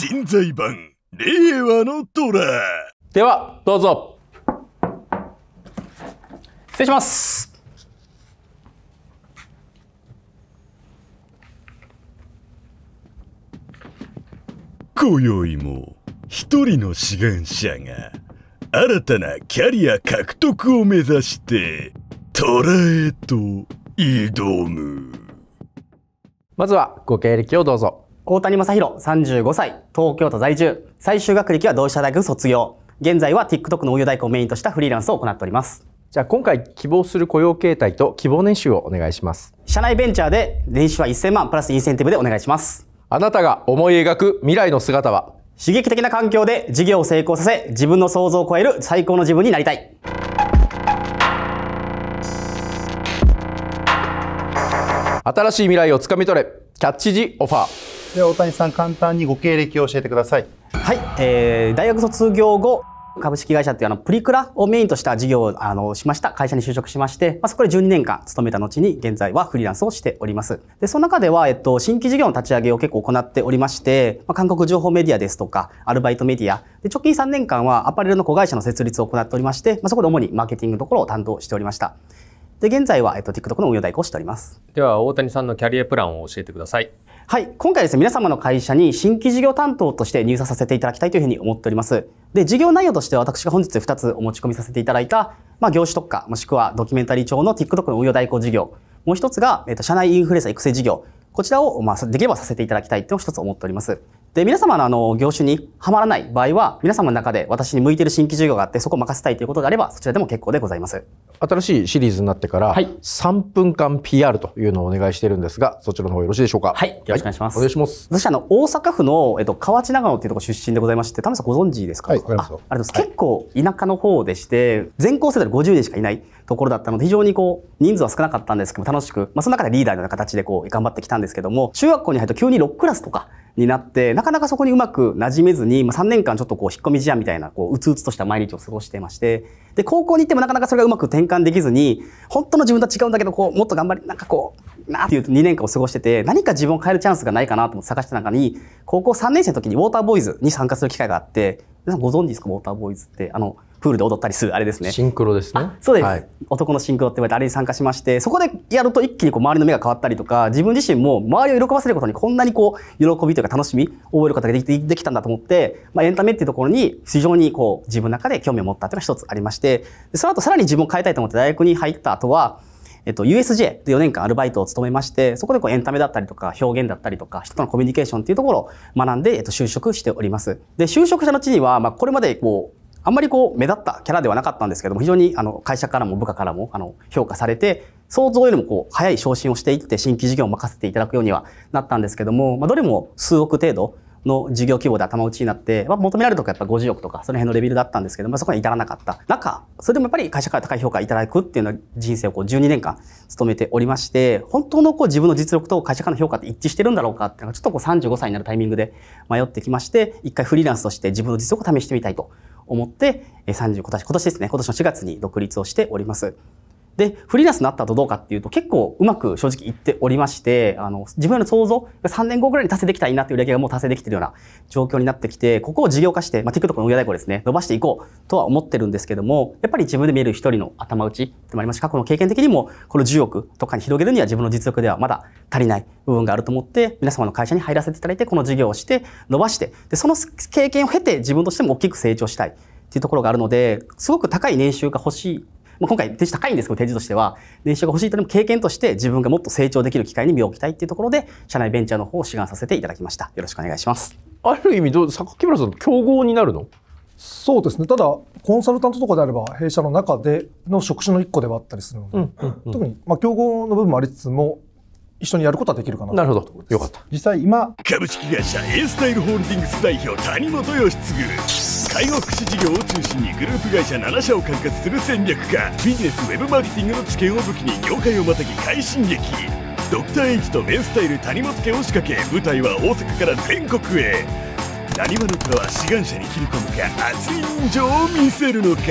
人材版令和の虎ではどうぞ失礼します今宵も一人の志願者が新たなキャリア獲得を目指して虎へと挑むまずはご経歴をどうぞ大谷正宏、35歳、東京都在住。最終学歴は同志社大学卒業。現在は TikTok の運用代行をメインとしたフリーランスを行っております。じゃあ今回希望する雇用形態と希望年収をお願いします。社内ベンチャーで年収は1000万プラスインセンティブでお願いします。あなたが思い描く未来の姿は刺激的な環境で事業を成功させ自分の想像を超える最高の自分になりたい。新しい未来をつかみ取れキャッチジオファーでは大谷さん簡単にご経歴を教えてくださいはい、えー、大学卒業後株式会社っていうあのプリクラをメインとした事業をあのしました会社に就職しまして、まあ、そこで12年間勤めた後に現在はフリーランスをしております。で、その中では、えっと、新規事業の立ち上げを結構行っておりまして、まあ、韓国情報メディアですとか、アルバイトメディア、で直近3年間はアパレルの子会社の設立を行っておりまして、まあ、そこで主にマーケティングのところを担当しておりました。で、現在は、えっと、TikTok の運用代行をしております。では、大谷さんのキャリアプランを教えてください。はい。今回ですね、皆様の会社に新規事業担当として入社させていただきたいというふうに思っております。で、事業内容としては私が本日2つお持ち込みさせていただいた、まあ、業種特化、もしくはドキュメンタリー調の TikTok の運用代行事業。もう一つが、えっ、ー、と、社内インフルエンサー育成事業。こちらを、まあ、できればさせていただきたいというのを一つ思っております。で、皆様のあの、業種にはまらない場合は、皆様の中で私に向いてる新規事業があって、そこを任せたいということであれば、そちらでも結構でございます。新しいシリーズになってから、3分間 PR というのをお願いしてるんですが、そちらの方よろしいでしょうか。はい、よろしくお願いします。はい、お願いします。私、あの、大阪府の、えっと、河内長野っていうとこ出身でございまして、田村さんご存知ですかはい、わかります。あありがとうございます。結構、田舎の方でして、全校徒で50人しかいない。ところだったので、非常にこう、人数は少なかったんですけど、楽しく、まあ、その中でリーダーのような形でこう、頑張ってきたんですけども、中学校に入ると急に6クラスとか、になって、なかなかそこにうまく馴染めずに、まあ、3年間ちょっとこう、引っ込み思案みたいな、こう、うつうつとした毎日を過ごしてまして、で、高校に行ってもなかなかそれがうまく転換できずに、本当の自分とは違うんだけど、こう、もっと頑張り、なんかこう、なっていう2年間を過ごしてて、何か自分を変えるチャンスがないかなと思って探した中に、高校3年生の時にウォーターボーイズに参加する機会があって、皆さんご存知ですかウォーターボーイズって。あの、プールで踊ったりするあれですね。シンクロですね。そうです、はい、男のシンクロって言われてあれに参加しまして、そこでやると一気にこう周りの目が変わったりとか、自分自身も周りを喜ばせることにこんなにこう喜びというか楽しみ覚えることができてできたんだと思って、まあ、エンタメっていうところに非常にこう自分の中で興味を持ったというのが一つありまして、その後さらに自分を変えたいと思って大学に入った後は。えっと、USJ で4年間アルバイトを務めまして、そこでこうエンタメだったりとか、表現だったりとか、人とのコミュニケーションっていうところを学んで、えっと、就職しております。で、就職した後には、まあ、これまでこう、あんまりこう目立ったキャラではなかったんですけども非常にあの会社からも部下からもあの評価されて想像よりもこう早い昇進をしていって新規事業を任せていただくようにはなったんですけども、まあ、どれも数億程度の事業規模で頭打ちになって、まあ、求められるとかやっぱ50億とかその辺のレベルだったんですけど、まあ、そこに至らなかった中それでもやっぱり会社から高い評価いただくっていうような人生をこう12年間勤めておりまして本当のこう自分の実力と会社からの評価って一致してるんだろうかっていうのがちょっとこう35歳になるタイミングで迷ってきまして一回フリーランスとして自分の実力を試してみたいと思って、35今年ですね、今年の4月に独立をしております。で、フリーランスになった後どうかっていうと結構うまく正直言っておりまして、あの、自分の想像が3年後ぐらいに達成できたらいいなっていう売り上げがもう達成できてるような状況になってきて、ここを事業化して、まあ、TikTok の売り上げをですね、伸ばしていこうとは思ってるんですけども、やっぱり自分で見える一人の頭打ちでもありますし、過去の経験的にもこの10億とかに広げるには自分の実力ではまだ足りない部分があると思って、皆様の会社に入らせていただいて、この事業をして、伸ばして、で、その経験を経て自分としても大きく成長したい。っていうところがあるので、すごく高い年収が欲しいまあ、今回、定高いんですけど、定時としては、年収が欲しいとでも経験として自分がもっと成長できる機会に身を置きたいっていうところで、社内ベンチャーの方を志願させていただきました。よろしくお願いします。ある意味どう、榊原さん、競合になるのそうですね。ただ、コンサルタントとかであれば、弊社の中での職種の一個ではあったりするので、うんうんうん、特に、まあ、競合の部分もありつつも、一緒にやることはできるかななるほどよかった実際今株式会社 A スタイルホールディングス代表谷本義次介護福祉事業を中心にグループ会社7社を管轄する戦略家ビジネスウェブマーケティングの知見を武器に業界をまたぎ快進撃ドクター H とメンスタイル谷本家を仕掛け舞台は大阪から全国へ何話の虎は志願者に切り込むか熱い人情を見せるのか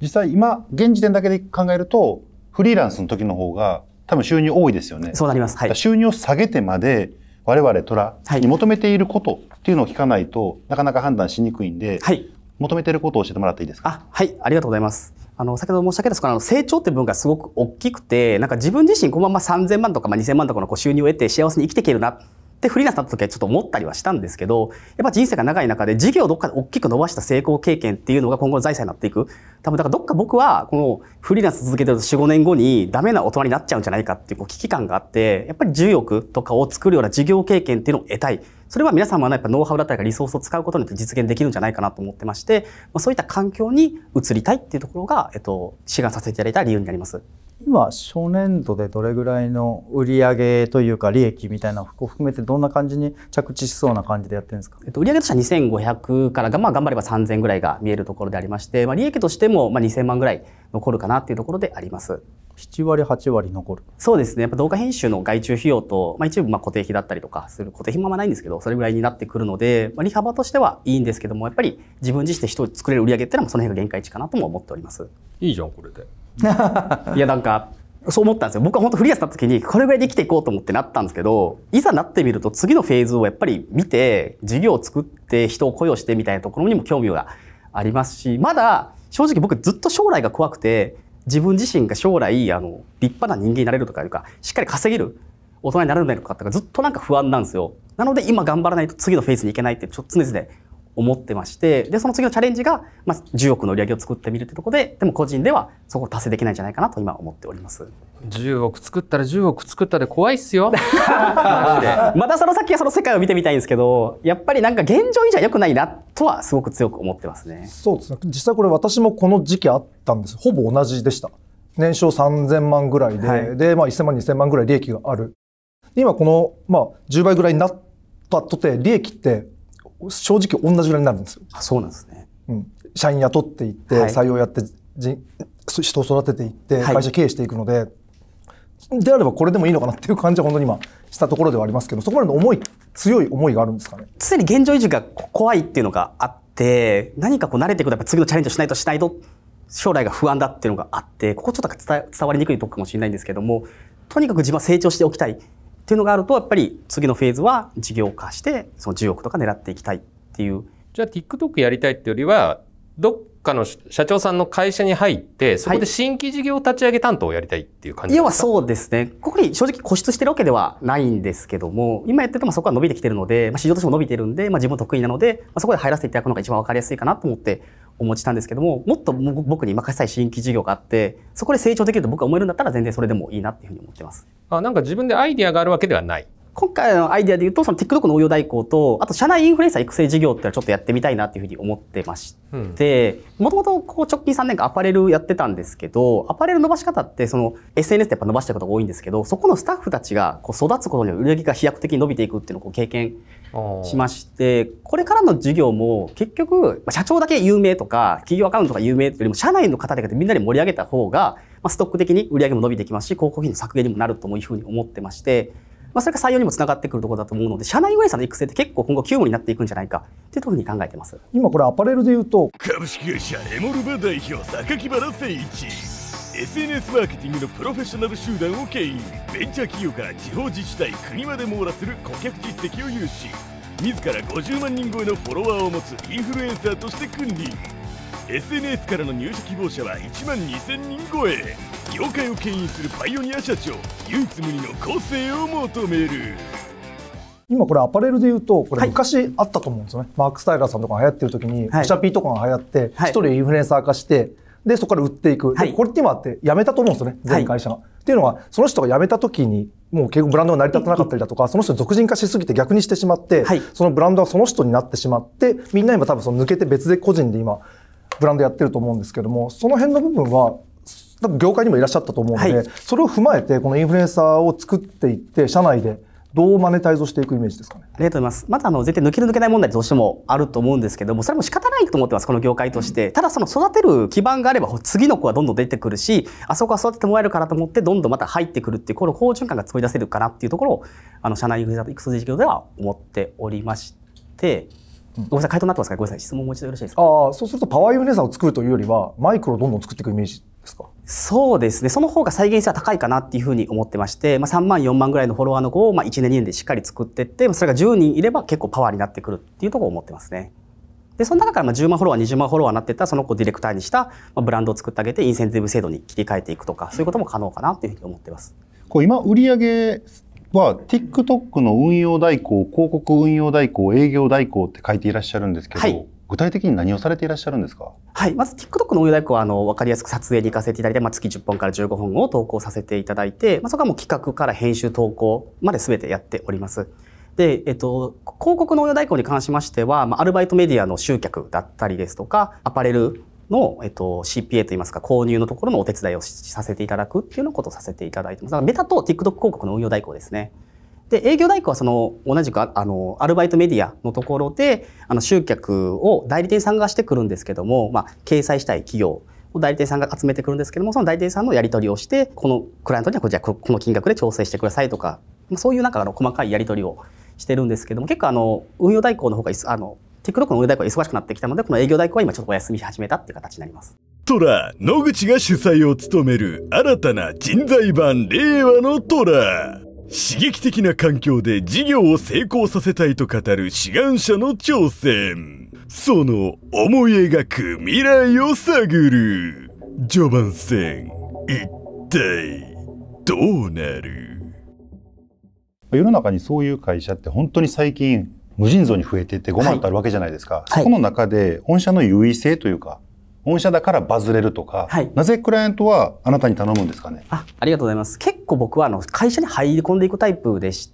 実際今現時点だけで考えるとフリーランスの時の方が多分収入多いですよねそうなります、はい、収入を下げてまで我々虎に求めていることっていうのを聞かないと、なかなか判断しにくいんで、はい、求めていることを教えてもらっていいですかあ、はい、ありがとうございます。あの、先ほど申し上げたその成長っていう文化すごく大きくて、なんか自分自身このまま3000万とか、まあ、2000万とかのこう収入を得て幸せに生きていけるなってフリーランスになった時はちょっと思ったりはしたんですけど、やっぱ人生が長い中で事業をどっかで大きく伸ばした成功経験っていうのが今後の財産になっていく。多分だからどっか僕はこのフリーランス続けてると4、5年後にダメな大人になっちゃうんじゃないかっていうこう危機感があって、やっぱり10億とかを作るような事業経験っていうのを得たい。それは皆様のやっぱノウハウだったりかリソースを使うことによって実現できるんじゃないかなと思ってまして、そういった環境に移りたいっていうところが、えっと、志願させていただいた理由になります。今初年度でどれぐらいの売上というか利益みたいなを含めてどんな感じに着地しそうな感じでやってるんですか、えっと、売上としては2500からが、まあ、頑張れば3000ぐらいが見えるところでありまして、まあ、利益としても、まあ、2000万ぐらい残るかなっていうところであります。7割8割残るそうですねやっぱ動画編集の外注費用と、まあ、一部まあ固定費だったりとかする固定費もあんまないんですけどそれぐらいになってくるので、まあ、利幅としてはいいんですけどもやっぱり自分自身で人を作れる売り上げっていうのはその辺が限界値かなとも思っておりますいいじゃんこれでいやなんかそう思ったんですよ僕は本当フリーアした時にこれぐらいで生きていこうと思ってなったんですけどいざなってみると次のフェーズをやっぱり見て事業を作って人を雇用してみたいなところにも興味がありますしまだ正直僕ずっと将来が怖くて自分自身が将来あの立派な人間になれるとかいうかしっかり稼げる大人になれるのかとかずっとなんか不安なんですよなので今頑張らないと次のフェーズに行けないってちょっと常々思ってまして、で、その次のチャレンジが、まあ、10億の売り上げを作ってみるってとこで、でも個人ではそこを達成できないんじゃないかなと今思っております。10億作ったら10億作ったで怖いっすよ。またその先はその世界を見てみたいんですけど、やっぱりなんか現状以上良くないなとはすごく強く思ってますね。そうですね。実際これ私もこの時期あったんです。ほぼ同じでした。年商3000万ぐらいで、はい、で、まあ1000万2000万ぐらい利益がある。今この、まあ10倍ぐらいになったとて、利益って正直同じぐらいになるんですよ。あそうなんですね、うん、社員雇っていって、はい、採用やって人を育てていって、会社経営していくので、はい、であればこれでもいいのかなっていう感じは本当に今したところではありますけどそこまでの思い強い思いがあるんですかね常に現状維持が怖いっていうのがあって何かこう慣れていくとやっぱ次のチャレンジをしないとしないと将来が不安だっていうのがあってここちょっと伝わりにくいとこかもしれないんですけどもとにかく自分は成長しておきたいっていうのがあると、やっぱり次のフェーズは事業化して、その10億とか狙っていきたいっていう。じゃあ TikTok やりたいってよりは、どっかの社長さんの会社に入って、そこで新規事業立ち上げ担当をやりたいっていう感じですか、はい、要はそうですね。ここに正直固執してるわけではないんですけども、今やっててもそこは伸びてきてるので、まあ、市場としても伸びてるんで、まあ、自分得意なので、まあ、そこで入らせていただくのが一番わかりやすいかなと思ってお持ちしたんですけども、もっと僕に任せたい新規事業があって、そこで成長できると僕は思えるんだったら全然それでもいいなっていうふうに思ってます。あなんか自分でアイディアがあるわけではない。今回のアイディアで言うと、その TikTok の応用代行と、あと社内インフルエンサー育成事業っていうのはちょっとやってみたいなっていうふうに思ってまして、もともとこう直近3年間アパレルやってたんですけど、アパレル伸ばし方ってその SNS でやっぱ伸ばしたことが多いんですけど、そこのスタッフたちがこう育つことによる売り上げが飛躍的に伸びていくっていうのをこう経験しましてこれからの授業も結局社長だけ有名とか企業アカウントが有名というよりも社内の方でみんなで盛り上げた方が、まあ、ストック的に売り上げも伸びてきますし広告費の削減にもなるというふうに思ってまして。まあ、それが採用にもつながってくるところだと思うので、社内運営者の育成って結構今後急務になっていくんじゃないかっていうふうに考えてます。今これアパレルで言うと、株式会社エモルバ代表榊原誠一。SNS マーケティングのプロフェッショナル集団を牽引ベンチャー企業から地方自治体国まで網羅する顧客実績を有し自ら50万人超えのフォロワーを持つインフルエンサーとして君臨 SNS からの入社希望者は1万2000人超え業界を牽引するパイオニア社長唯一無二の個性を求める今これアパレルで言うとこれ昔あったと思うんですよね、はい、マーク・スタイラーさんとかが流行ってる時に、シャピーとかが流行って一、人インフルエンサー化してで、そこから売っていく。はい、これって今あって、辞めたと思うんですよね、全会社が。はい、っていうのは、その人が辞めた時に、もう結構ブランドが成り立たなかったりだとか、その人に俗人化しすぎて逆にしてしまって、はい、そのブランドはその人になってしまって、みんな今多分その抜けて別で個人で今、ブランドやってると思うんですけども、その辺の部分は、多分業界にもいらっしゃったと思うので、それを踏まえて、このインフルエンサーを作っていって、社内で、どうマネタイズをしていくイメージですかね。ありがとうございます。まだあの絶対抜ける抜けない問題どうしてもあると思うんですけども、それも仕方ないと思ってます、この業界として。ただその育てる基盤があれば、次の子はどんどん出てくるし、あそこは育ててもらえるからと思って、どんどんまた入ってくるっていう、この好循環が作り出せるかなっていうところを、あの、社内育成事業では思っておりまして、ごめんなさい、回答になってますかごめんなさい、質問もう一度よろしいですかああ、そうするとパワーユーネーサーを作るというよりは、マイクロをどんどん作っていくイメージですかそうですね。その方が再現性は高いかなっていうふうに思ってまして、まあ、3万、4万ぐらいのフォロワーの子を、まあ、1年、2年でしっかり作ってって、それが10人いれば結構パワーになってくるっていうところを思ってますね。で、その中からま10万フォロワー、20万フォロワーになっていったら、その子をディレクターにした、まあ、ブランドを作ってあげて、インセンティブ制度に切り替えていくとか、そういうことも可能かなというふうに思ってます。こう今、売上は TikTok の運用代行、広告運用代行、営業代行って書いていらっしゃるんですけど、はい具体的に何をされていらっしゃるんですかはいまず TikTok の運用代行はあのわかりやすく撮影に行かせていただいて、まあ、月10本から15本を投稿させていただいて、まあ、そこはもう企画から編集投稿まで全てやっております。で、えっと、広告の運用代行に関しましては、まあ、アルバイトメディアの集客だったりですとか、アパレルの、えっと、CPA といいますか、購入のところのお手伝いをさせていただくっていうようなことをさせていただいてます。だからメタと TikTok 広告の運用代行ですね。で、営業代行はその、同じくあ、あの、アルバイトメディアのところで、あの、集客を代理店さんがしてくるんですけども、まあ、掲載したい企業を代理店さんが集めてくるんですけども、その代理店さんのやり取りをして、このクライアントにはこちら、この金額で調整してくださいとか、そういうなんかあの、細かいやり取りをしてるんですけども、結構あの、運用代行の方が、あの、TikTok の運用代行が忙しくなってきたので、この営業代行は今ちょっとお休みし始めたっていう形になります。トラ、野口が主催を務める新たな人材版令和のトラ。刺激的な環境で事業を成功させたいと語る志願者の挑戦その思い描く未来を探る序盤戦一体どうなる世の中にそういう会社って本当に最近無尽蔵に増えていって5万とあるわけじゃないですか、はい、そこの中で本社の優位性というか御社だからバズれるとか、はい、なぜクライアントはあなたに頼むんですかねあありがとうございます。結構僕はあの会社に入り込んでいくタイプでし、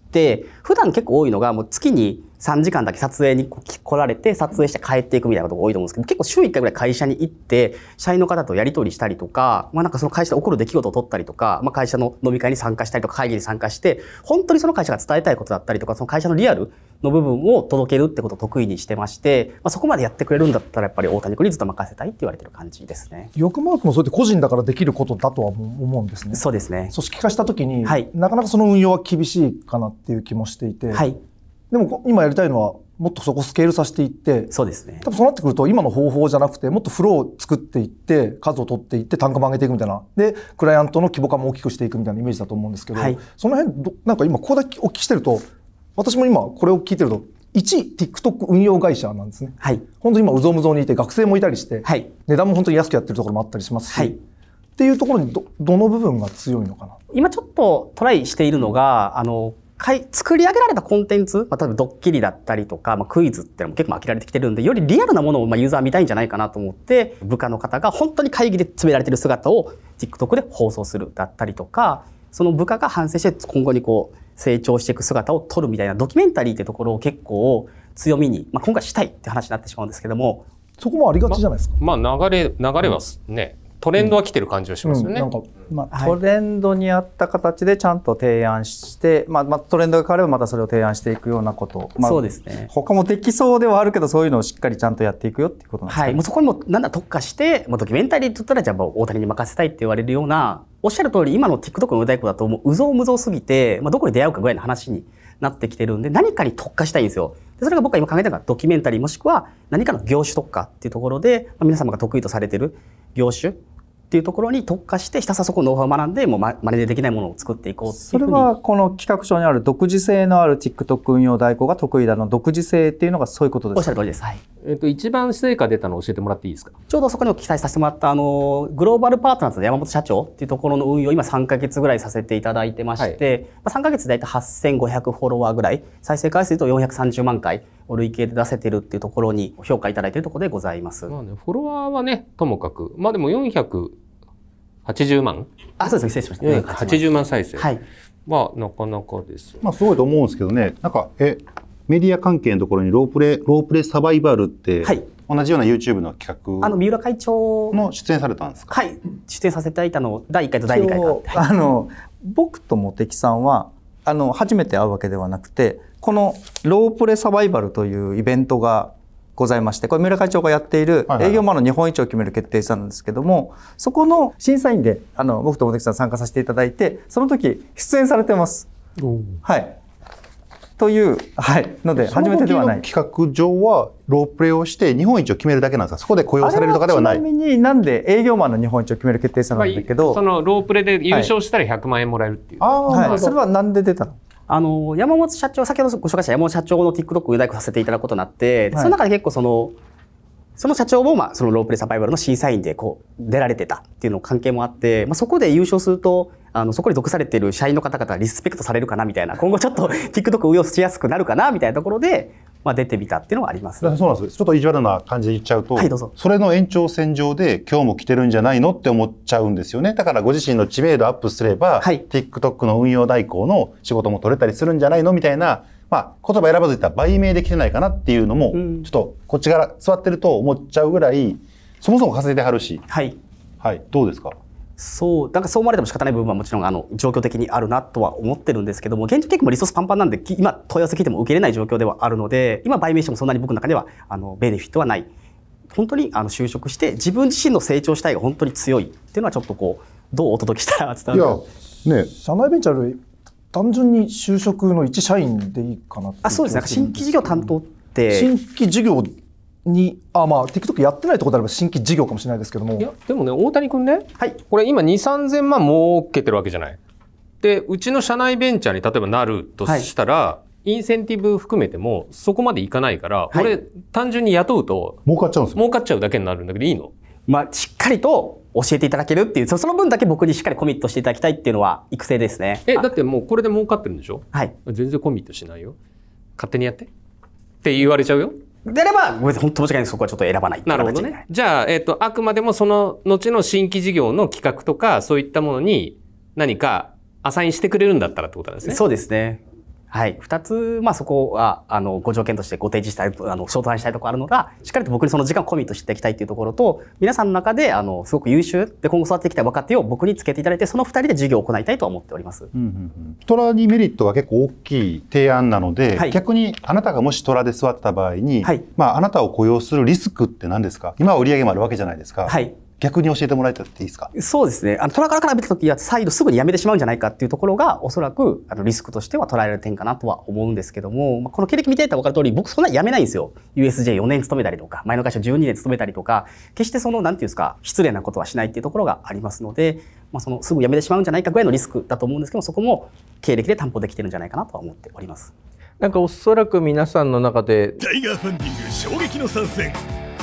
普段結構多いのが、もう月に3時間だけ撮影に来られて、撮影して帰っていくみたいなことが多いと思うんですけど、結構週1回ぐらい会社に行って、社員の方とやり取りしたりとか、まあなんかその会社で起こる出来事を取ったりとか、まあ会社の飲み会に参加したりとか、会議に参加して、本当にその会社が伝えたいことだったりとか、その会社のリアルの部分を届けるってことを得意にしてまして、まあそこまでやってくれるんだったら、やっぱり大谷君にずっと任せたいって言われてる感じですね。欲マークもそうやって個人だからできることだとは思うんですね。そうですね。組織化した時に、はい、なかなかその運用は厳しいかなってっていう気もしていて、はい、でも今やりたいのはもっとそこスケールさせていってそうですね多分そうなってくると今の方法じゃなくてもっとフローを作っていって数を取っていって単価も上げていくみたいなでクライアントの規模感も大きくしていくみたいなイメージだと思うんですけど、はい、その辺どなんか今ここだけお聞きしてると私も今これを聞いてると一 TikTok 運用会社なんですね、はい、本当に今うぞうむぞうにいて学生もいたりして、はい、値段も本当に安くやってるところもあったりしますし、はい、っていうところにどどの部分が強いのかな今ちょっとトライしているのがあのかい作り上げられたコンテンツ、まあ、えばドッキリだったりとか、まあ、クイズっていうのも結構飽きられてきてるんで、よりリアルなものをまあユーザー見たいんじゃないかなと思って、部下の方が本当に会議で詰められてる姿を TikTok で放送するだったりとか、その部下が反省して今後にこう成長していく姿を撮るみたいなドキュメンタリーっていうところを結構強みに、まあ、今回したいって話になってしまうんですけども、そこもありがちじゃないですか。ま、まあ、流れ、流れはね、トレンドは来てる感じはしますよね。うんうんまあ、トレンドに合った形でちゃんと提案して、はい、まあ、まあ、トレンドが変わればまたそれを提案していくようなこと、まあ、そうですね。他もできそうではあるけど、そういうのをしっかりちゃんとやっていくよっていうことなんですね。はい、もうそこにも、なんだ特化して、もうドキュメンタリーとったら、じゃあ大谷に任せたいって言われるような、おっしゃる通り、今の TikTok の歌い子だと、もううぞうむぞうすぎて、まあ、どこに出会うかぐらいの話になってきてるんで、何かに特化したいんですよ。でそれが僕が今考えたのがドキュメンタリーもしくは何かの業種特化っていうところで、皆様が得意とされてる業種っていうところに特化してひたすらそこノウハウを学んでもう真似でできないものを作っていこうっていうそれはこの企画書にある独自性のある TikTok 運用代行が得意だの独自性っていうのがそういうことですかおっしゃる通りです、はい、えっと、一番成果出たの教えてもらっていいですかちょうどそこにお聞きさせてもらった、あの、グローバルパートナーズの山本社長っていうところの運用今3ヶ月ぐらいさせていただいてまして、ま、はあ、い、3ヶ月で大体8500フォロワーぐらい、再生回数と430万回を累計で出せてるっていうところに評価いただいているところでございます。まあね、フォロワーはね、ともかく、まあでも480万あ、そうですね、失礼しました。8 0万再生。はい。まあ、なかなかです。まあ、すごいと思うんですけどね、なんか、え、メディア関係のところにロープレ、ロープレサバイバルって、はい、同じような YouTube の企画あの三浦会長の出演されたんですかはい出演させていただいたの第1回と第2回が、あの僕と茂木さんはあの初めて会うわけではなくてこのロープレサバイバルというイベントがございましてこれ三浦会長がやっている営業マンの日本一を決める決定したんですけどもそこの審査員であの僕と茂木さん参加させていただいてその時出演されてます。はい、という、はい、ので、初めてではない。企画上は、ロープレイをして、日本一を決めるだけなんですかそこで雇用されるとかではない。ちなみになんで営業マンの日本一を決める決定戦なんだけど、そのロープレイで優勝したら100万円もらえるっていう。はい、あはい、それはなんで出たのあの、山本社長、先ほどご紹介した山本社長の TikTok を大工させていただくことになって、はい、その中で結構その、その社長も、まあ、そのロープレサバイバルの審査員でこう出られてたっていうの関係もあって、まあ、そこで優勝すると、あの、そこに属されてる社員の方々はリスペクトされるかなみたいな、今後ちょっと TikTok 運用しやすくなるかなみたいなところで、まあ、出てみたっていうのはあります。そうなんです。ちょっと意地悪な感じで言っちゃうと、はい、うそれの延長線上で今日も来てるんじゃないのって思っちゃうんですよね。だからご自身の知名度アップすれば、はい、TikTok の運用代行の仕事も取れたりするんじゃないのみたいなまあ、言葉選ばず言ったら売名できてないかなっていうのも、うん、ちょっとこっちから座ってると思っちゃうぐらいそもそも稼いではるし、はいはい、どうですかそうんかそう思われても仕方ない部分はもちろんあの状況的にあるなとは思ってるんですけども現状結構リソースパンパンなんで今問い合わせ聞いても受けれない状況ではあるので今売名してもそんなに僕の中ではあのベネフィットはない本当にあの就職して自分自身の成長したいが本当に強いっていうのはちょっとこうどうお届けしたら伝わるいやね社内ベンチャー単純に就職の一社員でいいかなあそうですね新規事業担当って新規事業にあまあ TikTok やってないところであれば新規事業かもしれないですけどもいやでもね大谷君ね、はい、これ今2 3 0 0万儲けてるわけじゃないでうちの社内ベンチャーに例えばなるとしたら、はいインセンティブ含めてもそこまでいかないから、はい、単純に雇うと儲かっちゃうんです儲かっちゃうだけになるんだけどいいのまあしっかりと教えていただけるっていうその分だけ僕にしっかりコミットしていただきたいっていうのは育成ですねえだってもうこれで儲かってるんでしょはい全然コミットしないよ勝手にやってって言われちゃうよであれば、ごめんなさい、本当申し訳ないそこはちょっと選ばないなるほどね。じゃあ、えっ、ー、と、あくまでもその後の新規事業の企画とか、そういったものに何かアサインしてくれるんだったらってことなんですね。そうですね。はい。二つ、まあそこは、あの、ご条件としてご提示したい、あの、相談したいところあるのが、しっかりと僕にその時間をコミットしていきたいというところと、皆さんの中で、あの、すごく優秀で今後育ってきた若手を僕につけていただいて、その二人で授業を行いたいと思っております。うんうんうん、にメリットは結構大きい提案なので、はい、逆にあなたがもし虎で座った場合に、はい、まああなたを雇用するリスクって何ですか今は売上もあるわけじゃないですか。はい。逆に教えてもらえたっていいですかそうですね。あの、トラからから見た時は再度すぐに辞めてしまうんじゃないかっていうところが、おそらく、あの、リスクとしては捉えられてんかなとは思うんですけども、まあ、この経歴見ていたら分かる通り、僕そんな辞めないんですよ。USJ4 年勤めたりとか、前の会社12年勤めたりとか、決してその、なんていうんですか、失礼なことはしないっていうところがありますので、まあ、その、すぐ辞めてしまうんじゃないかぐらいのリスクだと思うんですけどそこも経歴で担保できてるんじゃないかなとは思っております。なんかおそらく皆さんの中で、タイガーファンディング衝撃の参戦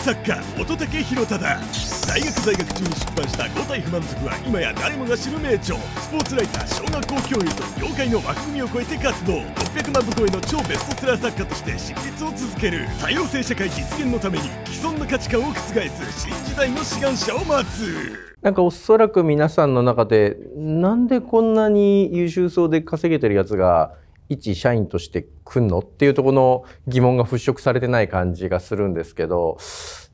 作家乙武宏だ大学在学中に出版した「五体不満足」は今や誰もが知る名著スポーツライター小学校教諭と業界の枠組みを超えて活動600万部超えの超ベストセラー作家として執筆を続ける多様性社会実現のために既存の価値観を覆す新時代の志願者を待つなんかおそらく皆さんの中でなんでこんなに優秀そうで稼げてるやつが一社員として来んのっていうとこの疑問が払拭されてない感じがするんですけど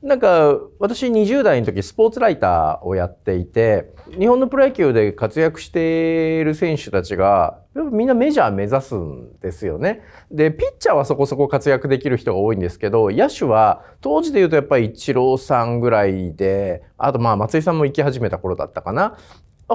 なんか私20代の時スポーツライターをやっていて日本のプロ野球で活躍している選手たちがみんなメジャー目指すんですよね。でピッチャーはそこそこ活躍できる人が多いんですけど野手は当時で言うとやっぱりイチローさんぐらいであとまあ松井さんも行き始めた頃だったかな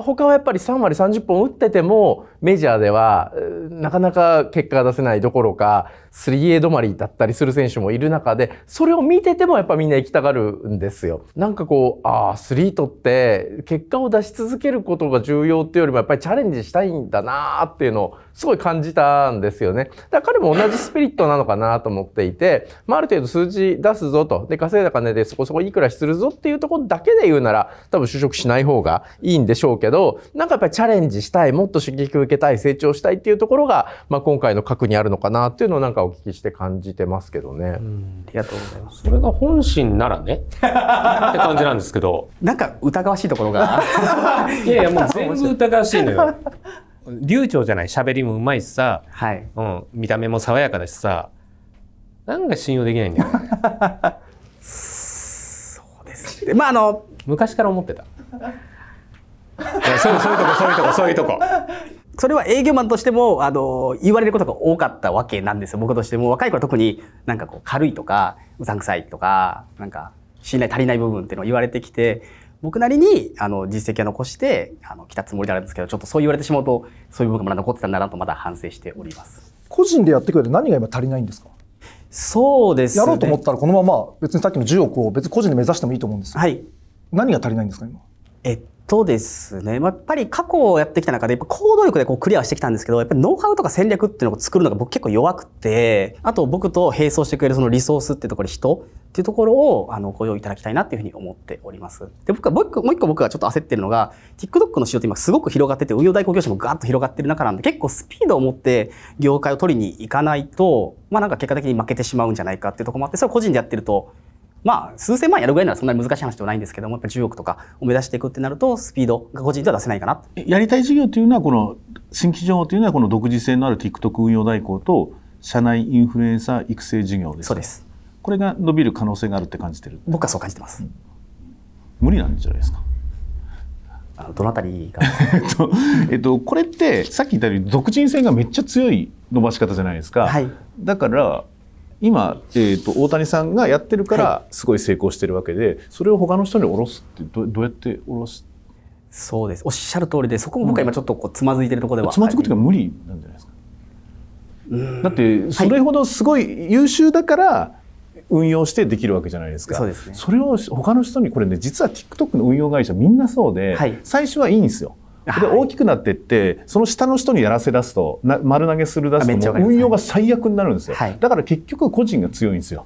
他はやっぱり3割30本打っててもメジャーではなかなか結果が出せないどころか 3A 止まりだったりする選手もいる中でそれを見ててもやっぱみんな行きたがるんですよ。なんかこうあアスリートって結果を出し続けることが重要っていうよりもやっぱりチャレンジしたいんだなーっていうのをすごい感じたんですよね。だから彼も同じスピリットなのかなと思っていて、まあ、ある程度数字出すぞとで稼いだ金でそこそこいくらするぞっていうところだけで言うなら多分就職しない方がいいんでしょうけどけど、なんかやっぱりチャレンジしたい、もっと刺激を受けたい、成長したいっていうところが、まあ、今回の核にあるのかなっていうのをなんかお聞きして感じてますけどね。ありがとうございます。それが本心ならね、って感じなんですけど。なんか疑わしいところが。いやいや、もう全部疑わしいのよ。流暢じゃない喋りもうまいしさ、はい、うん、見た目も爽やかだしさなんか信用できないんだよ、ね、そうですねまああの昔から思ってたそういうとこそういうとこそういうとこ。それは営業マンとしても、あの、言われることが多かったわけなんですよ。僕としても。若い頃は特になんかこう、軽いとか、うさんくさいとか、なんか、信頼足りない部分っていうのを言われてきて、僕なりに、あの、実績を残して、あの、来たつもりなんですけど、ちょっとそう言われてしまうと、そういう部分がまだ残ってたんだなと、まだ反省しております。個人でやってくれて何が今足りないんですかそうです、ね、やろうと思ったら、このまま、別にさっきの10億を別個人で目指してもいいと思うんですはい。何が足りないんですか、今。えっとですね、まあ、やっぱり過去をやってきた中で、やっぱ行動力でこうクリアしてきたんですけど、やっぱりノウハウとか戦略っていうのを作るのが僕結構弱くて、あと僕と並走してくれるそのリソースっていうところ、人っていうところをあのご用意いただきたいなっていうふうに思っております。で、僕はもう一個、もう一個僕がちょっと焦ってるのが、TikTok の仕様って今すごく広がってて、運用代行業者もガーッと広がってる中なんで、結構スピードを持って業界を取りに行かないと、まあなんか結果的に負けてしまうんじゃないかっていうところもあって、それ個人でやってると、まあ、数千万やるぐらいならそんなに難しい話ではないんですけども、やっぱ10億とかを目指していくってなると、スピードが個人では出せないかな。やりたい事業というのは、この新規情報というのは、この独自性のある TikTok 運用代行と、社内インフルエンサー育成事業です。そうです。これが伸びる可能性があるって感じてる。僕はそう感じてます。うん、無理なんじゃないですか。あのどのあたりか。えっとこれってさっき言ったように独人性がめっちゃ強い伸ばし方じゃないですか、はい、だから今、えーと、大谷さんがやってるからすごい成功してるわけで、はい、それを他の人に下ろすってどどうやって下ろすそうですおっしゃる通りでそこも僕は今ちょっとこうつまずいてるところでは、うん、つまずくっていうか無理なんじゃないですかだってそれほどすごい優秀だから運用してできるわけじゃないですか、はい、それを他の人にこれね実は TikTok の運用会社みんなそうで、はい、最初はいいんですよで大きくなっていってその下の人にやらせ出すと丸投げする出すと運用が最悪になるんですよ、はい、だから結局個人が強いんですよ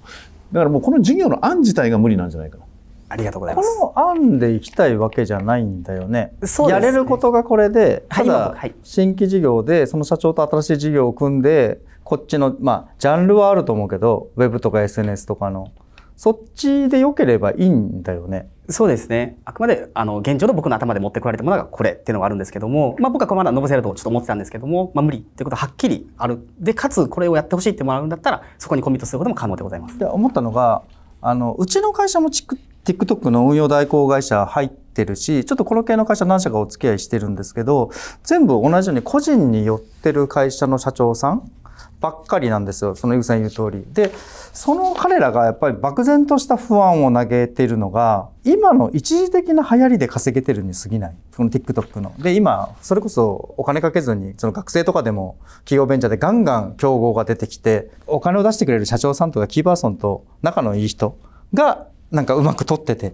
だからもうこの事業の案自体が無理なんじゃないかなありがとうございます。この案でいきたいわけじゃないんだよね。そうです、ね、やれることがこれで、ただ、新規事業で、その社長と新しい事業を組んで、こっちの、まあ、ジャンルはあると思うけど、ウェブとか SNS とかの、そっちでよければいいんだよね。そうですね。あくまで、あの、現状の僕の頭で持ってこられたものがこれっていうのがあるんですけども、まあ僕はこのまだ伸ばせるとちょっと思ってたんですけども、まあ無理っていうことははっきりある。で、かつこれをやってほしいってもらうんだったら、そこにコミットすることも可能でございます。で、思ったのが、あの、うちの会社もチク TikTok の運用代行会社入ってるし、ちょっとこの系の会社何社かお付き合いしてるんですけど、全部同じように個人に寄ってる会社の社長さんばっかりなんですよ。その井口さん言う通り。で、その彼らがやっぱり漠然とした不安を投げているのが、今の一時的な流行りで稼げてるに過ぎない。この TikTok の。で、今、それこそお金かけずに、その学生とかでも企業ベンチャーでガンガン競合が出てきて、お金を出してくれる社長さんとかキーパーソンと仲のいい人が、なんかうまく取ってて、っ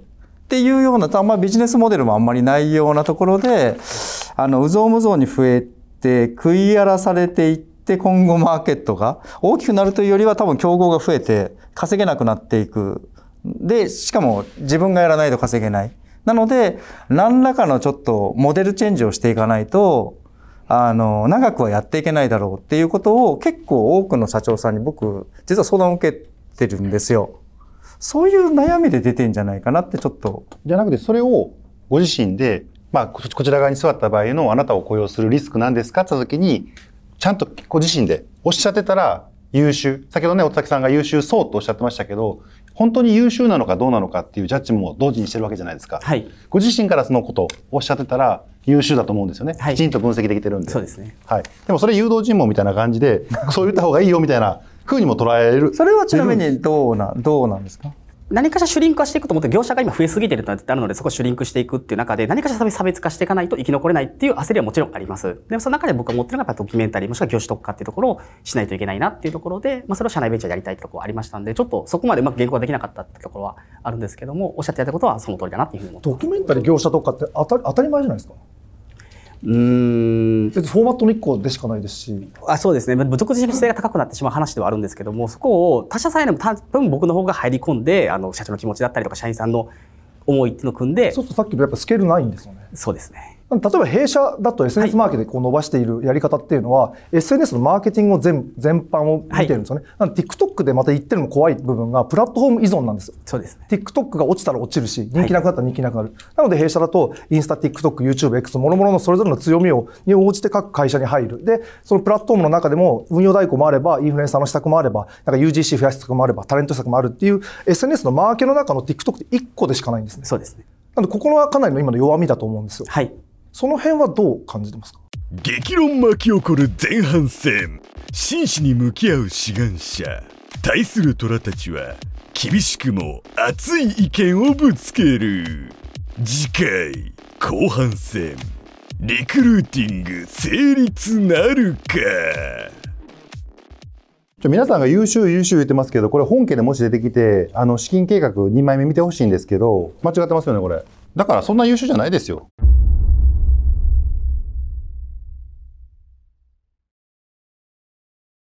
ていうような、あんまりビジネスモデルもあんまりないようなところで、あの、うぞうむぞうに増えて、食い荒らされていって、って今後マーケットが大きくなるというよりは多分競合が増えて稼げなくなっていく。で、しかも自分がやらないと稼げない。なので、何らかのちょっとモデルチェンジをしていかないと、あの、長くはやっていけないだろうっていうことを結構多くの社長さんに僕、実は相談を受けてるんですよ。そういう悩みで出てんじゃないかなってちょっと。じゃなくて、それをご自身で、まあ、こちら側に座った場合のあなたを雇用するリスクなんですかって時に、ちゃんとご自身でおっしゃってたら優秀。先ほどね、おたきさんが優秀そうとおっしゃってましたけど、本当に優秀なのかどうなのかっていうジャッジも同時にしてるわけじゃないですか。はい、ご自身からそのことをおっしゃってたら優秀だと思うんですよね。はい、きちんと分析できてるんで。そうですね。はい。でもそれ誘導尋問みたいな感じで、そう言った方がいいよみたいな風にも捉えられる。それはちなみにどうな、どうなんですか何かしらシュリンクはしていくと思って業者が今増えすぎてるってあるのでそこをシュリンクしていくっていう中で何かしら差別化していかないと生き残れないっていう焦りはもちろんあります。でもその中で僕が持ってるのがやっぱドキュメンタリーもしくは業種特化っていうところをしないといけないなっていうところで、まあ、それを社内ベンチャーでやりたいってところありましたんでちょっとそこまでうまく原稿ができなかったってところはあるんですけどもおっしゃってやったことはその通りだなっていうふうに思ってます。ドキュメンタリー業者特化って当た当たり前じゃないですかうんフォーマットの1個でしかないですしあそうですね独自性が高くなってしまう話ではあるんですけどもそこを他社さんよりも多分僕の方が入り込んであの社長の気持ちだったりとか社員さんの思いっていうのを組んでそうするとさっきのやっぱスケールないんですよねそうですね例えば弊社だと SNS マーケティングを伸ばしているやり方っていうのは、はい、SNS のマーケティングを全全般を見てるんですよね。はい、なので TikTok でまた言ってるの怖い部分がプラットフォーム依存なんですよ。そうです、ね。TikTok が落ちたら落ちるし、人気なくなったら人気なくなる。はい、なので弊社だとインスタ、TikTok、YouTube、X もろもろのそれぞれの強みをに応じて各会社に入る。で、そのプラットフォームの中でも運用代行もあれば、インフルエンサーの施策もあれば、なんか UGC 増やす策もあれば、タレント施策もあるっていう SNS のマーケの中の TikTok って1個でしかないんですね。そうですね。なのでここはかなりの今の弱みだと思うんですよ。はい。その辺はどう感じてますか激論巻き起こる前半戦真摯に向き合う志願者対する虎たちは厳しくも熱い意見をぶつける次回後半戦リクルーティング成立なるか皆さんが優秀優秀言ってますけど、これ本家でもし出てきて、あの資金計画2枚目見てほしいんですけど、間違ってますよね、これ。だからそんな優秀じゃないですよ。